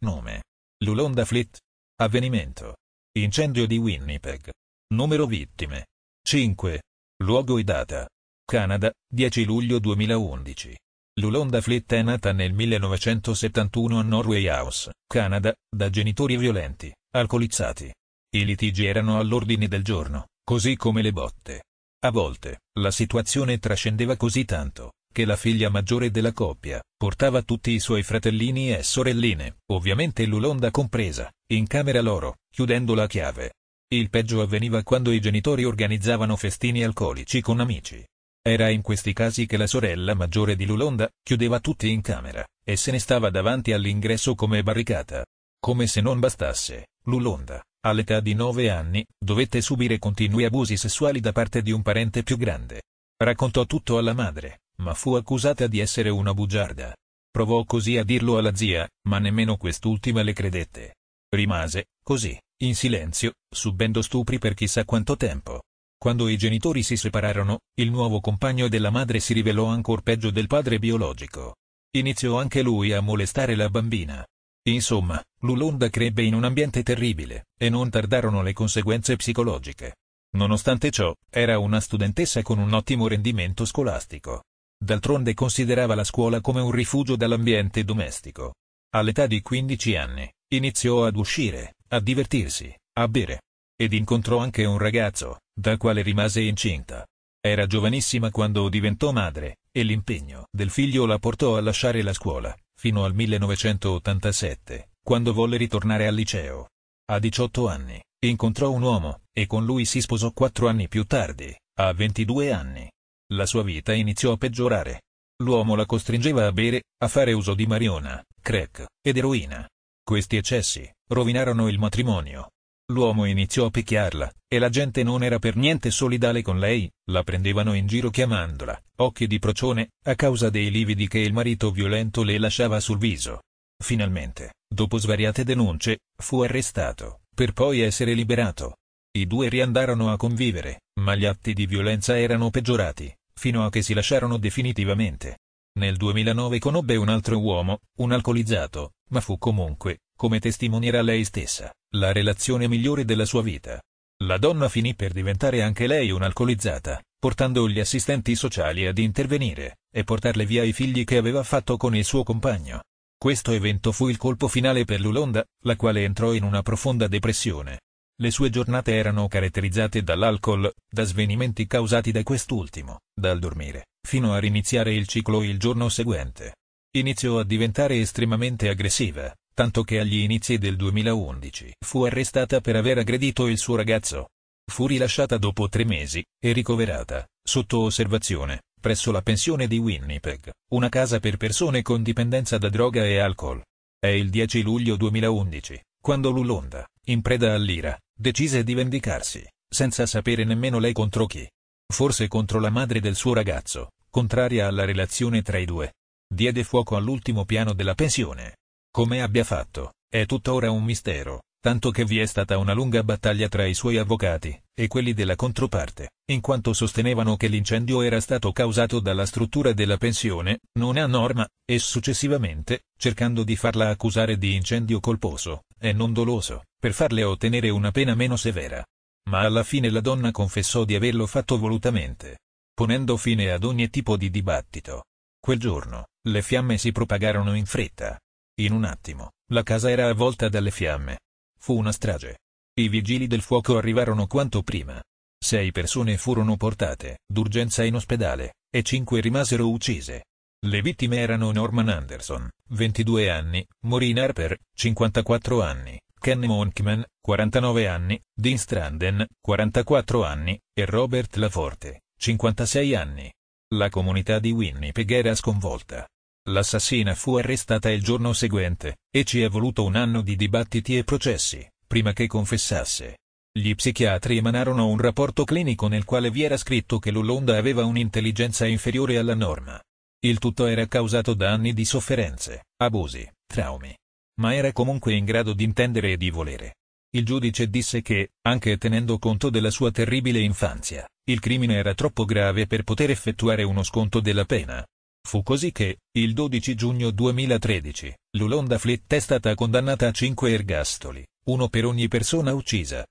Nome. Lulonda Fleet. Avvenimento. Incendio di Winnipeg. Numero vittime. 5. Luogo e data. Canada, 10 luglio 2011. Lulonda Fleet è nata nel 1971 a Norway House, Canada, da genitori violenti, alcolizzati. I litigi erano all'ordine del giorno, così come le botte. A volte, la situazione trascendeva così tanto, che la figlia maggiore della coppia, portava tutti i suoi fratellini e sorelline, ovviamente Lulonda compresa, in camera loro, chiudendo la chiave. Il peggio avveniva quando i genitori organizzavano festini alcolici con amici. Era in questi casi che la sorella maggiore di Lulonda chiudeva tutti in camera e se ne stava davanti all'ingresso come barricata. Come se non bastasse, Lulonda, all'età di nove anni, dovette subire continui abusi sessuali da parte di un parente più grande. Raccontò tutto alla madre, ma fu accusata di essere una bugiarda. Provò così a dirlo alla zia, ma nemmeno quest'ultima le credette. Rimase, così, in silenzio, subendo stupri per chissà quanto tempo. Quando i genitori si separarono, il nuovo compagno della madre si rivelò ancor peggio del padre biologico. Iniziò anche lui a molestare la bambina. Insomma, Lulonda crebbe in un ambiente terribile, e non tardarono le conseguenze psicologiche. Nonostante ciò, era una studentessa con un ottimo rendimento scolastico. D'altronde considerava la scuola come un rifugio dall'ambiente domestico. All'età di 15 anni, iniziò ad uscire, a divertirsi, a bere. Ed incontrò anche un ragazzo, dal quale rimase incinta. Era giovanissima quando diventò madre, e l'impegno del figlio la portò a lasciare la scuola, fino al 1987, quando volle ritornare al liceo. A 18 anni, incontrò un uomo, e con lui si sposò quattro anni più tardi, a 22 anni, la sua vita iniziò a peggiorare. L'uomo la costringeva a bere, a fare uso di mariona, crack ed eroina. Questi eccessi rovinarono il matrimonio. L'uomo iniziò a picchiarla, e la gente non era per niente solidale con lei, la prendevano in giro chiamandola occhi di procione, a causa dei lividi che il marito violento le lasciava sul viso. Finalmente, dopo svariate denunce, fu arrestato, per poi essere liberato. I due riandarono a convivere, ma gli atti di violenza erano peggiorati, fino a che si lasciarono definitivamente. Nel 2009 conobbe un altro uomo, un alcolizzato, ma fu comunque, come testimonierà lei stessa, la relazione migliore della sua vita. La donna finì per diventare anche lei un'alcolizzata, portando gli assistenti sociali ad intervenire, e portarle via i figli che aveva fatto con il suo compagno. Questo evento fu il colpo finale per Lulonda, la quale entrò in una profonda depressione. Le sue giornate erano caratterizzate dall'alcol, da svenimenti causati da quest'ultimo, dal dormire, fino a riniziare il ciclo il giorno seguente. Iniziò a diventare estremamente aggressiva, tanto che agli inizi del 2011 fu arrestata per aver aggredito il suo ragazzo. Fu rilasciata dopo tre mesi, e ricoverata, sotto osservazione, presso la pensione di Winnipeg, una casa per persone con dipendenza da droga e alcol. È il 10 luglio 2011, quando Lulonda, in preda all'ira, decise di vendicarsi, senza sapere nemmeno lei contro chi. Forse contro la madre del suo ragazzo, contraria alla relazione tra i due. Diede fuoco all'ultimo piano della pensione. Come abbia fatto, è tuttora un mistero, tanto che vi è stata una lunga battaglia tra i suoi avvocati e quelli della controparte, in quanto sostenevano che l'incendio era stato causato dalla struttura della pensione, non a norma, e successivamente, cercando di farla accusare di incendio colposo, e non doloso, per farle ottenere una pena meno severa. Ma alla fine la donna confessò di averlo fatto volutamente, ponendo fine ad ogni tipo di dibattito. Quel giorno, le fiamme si propagarono in fretta. In un attimo, la casa era avvolta dalle fiamme. Fu una strage. I vigili del fuoco arrivarono quanto prima. Sei persone furono portate, d'urgenza in ospedale, e cinque rimasero uccise. Le vittime erano Norman Anderson, 22 anni, Maureen Harper, 54 anni, Ken Monkman, 49 anni, Dean Stranden, 44 anni, e Robert Laforte, 56 anni. La comunità di Winnipeg era sconvolta. L'assassina fu arrestata il giorno seguente, e ci è voluto un anno di dibattiti e processi, prima che confessasse. Gli psichiatri emanarono un rapporto clinico nel quale vi era scritto che Lulonda aveva un'intelligenza inferiore alla norma. Il tutto era causato da anni di sofferenze, abusi, traumi. Ma era comunque in grado di intendere e di volere. Il giudice disse che, anche tenendo conto della sua terribile infanzia, il crimine era troppo grave per poter effettuare uno sconto della pena. Fu così che, il 12 giugno 2013, Lulonda Flitt è stata condannata a 5 ergastoli, uno per ogni persona uccisa,